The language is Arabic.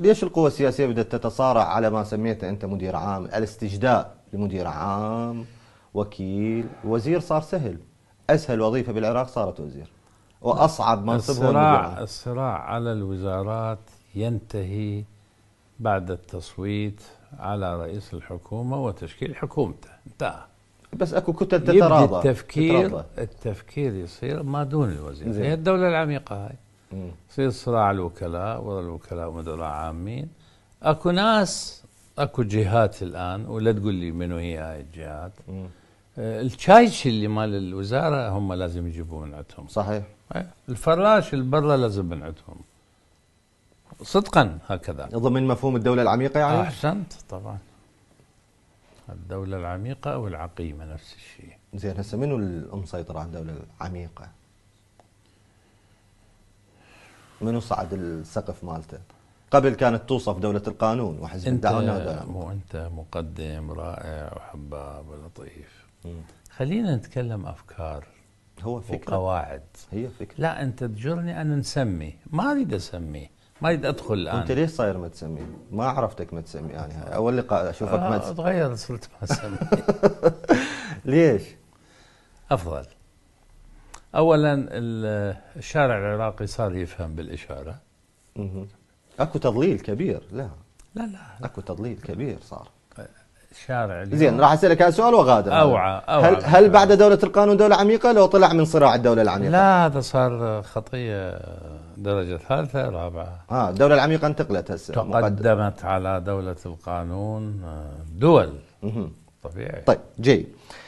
ليش القوى السياسيه بدات تتصارع على ما سميته انت مدير عام الاستجداء لمدير عام وكيل وزير صار سهل اسهل وظيفه بالعراق صارت وزير واصعب منصب هو الصراع الصراع على الوزارات ينتهي بعد التصويت على رئيس الحكومه وتشكيل حكومته انتهى بس اكو كتل تتراضى التفكير تتراضى. التفكير يصير ما دون الوزير هي الدوله العميقه هاي يصير صراع الوكلاء ورا الوكلاء مدراء عامين اكو ناس اكو جهات الان ولا تقول لي منو هي هاي الجهات آه، الشايش اللي مال الوزاره هم لازم يجيبوه من عندهم صحيح إيه؟ الفراش البرة لازم من عندهم صدقا هكذا ضمن مفهوم الدوله العميقه يعني احسنت طبعا الدوله العميقه والعقيمه نفس الشيء زين هسه منو المسيطر على الدوله العميقه منو صعد السقف مالته قبل كانت توصف دولة القانون وحزب انت مو انت مقدم رائع وحباب ولطيف خلينا نتكلم افكار هو فكرة وقواعد هي فكرة لا انت تجرني انا نسمي ما اريد اسميه ما اريد ادخل الان انت ليش صاير ما تسمي؟ ما عرفتك ما تسمي انا يعني اول لقاء اشوفك ما آه، تسمي تغير صرت ما اسمي ليش؟ افضل اولا الشارع العراقي صار يفهم بالاشاره مه. اكو تضليل كبير لا لا لا اكو تضليل كبير صار شارع زين راح اسالك السؤال وغادر اوعى اوعى هل, هل بعد دوله القانون دوله عميقه لو طلع من صراع الدوله العميقه؟ لا هذا صار خطيه درجه ثالثه رابعه اه الدوله العميقه انتقلت هسه تقدمت مقدم. على دوله القانون آه، دول طبيعي طيب جيد